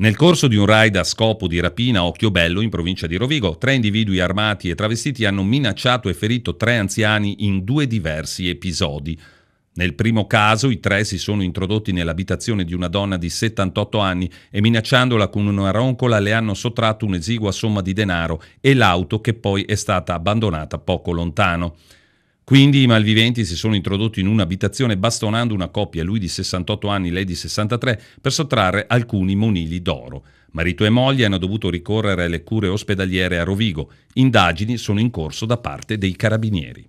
Nel corso di un raid a scopo di rapina a Occhiobello, in provincia di Rovigo, tre individui armati e travestiti hanno minacciato e ferito tre anziani in due diversi episodi. Nel primo caso i tre si sono introdotti nell'abitazione di una donna di 78 anni e minacciandola con una roncola le hanno sottratto un'esigua somma di denaro e l'auto che poi è stata abbandonata poco lontano. Quindi i malviventi si sono introdotti in un'abitazione bastonando una coppia, lui di 68 anni, lei di 63, per sottrarre alcuni monili d'oro. Marito e moglie hanno dovuto ricorrere alle cure ospedaliere a Rovigo. Indagini sono in corso da parte dei carabinieri.